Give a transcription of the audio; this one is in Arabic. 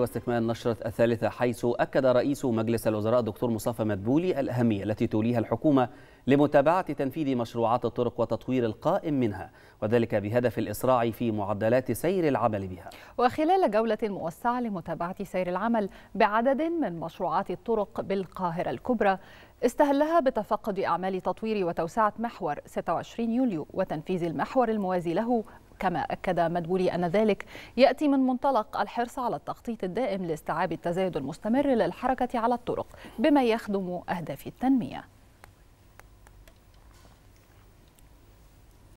واستكمال نشرة الثالثة حيث أكد رئيس مجلس الوزراء دكتور مصطفى مدبولي الأهمية التي توليها الحكومة لمتابعة تنفيذ مشروعات الطرق وتطوير القائم منها وذلك بهدف الإسراع في معدلات سير العمل بها وخلال جولة موسعة لمتابعة سير العمل بعدد من مشروعات الطرق بالقاهرة الكبرى استهلها بتفقد أعمال تطوير وتوسعة محور 26 يوليو وتنفيذ المحور الموازي له كما أكد مدبولي أن ذلك يأتي من منطلق الحرص على التخطيط الدائم لاستيعاب التزايد المستمر للحركة على الطرق بما يخدم أهداف التنمية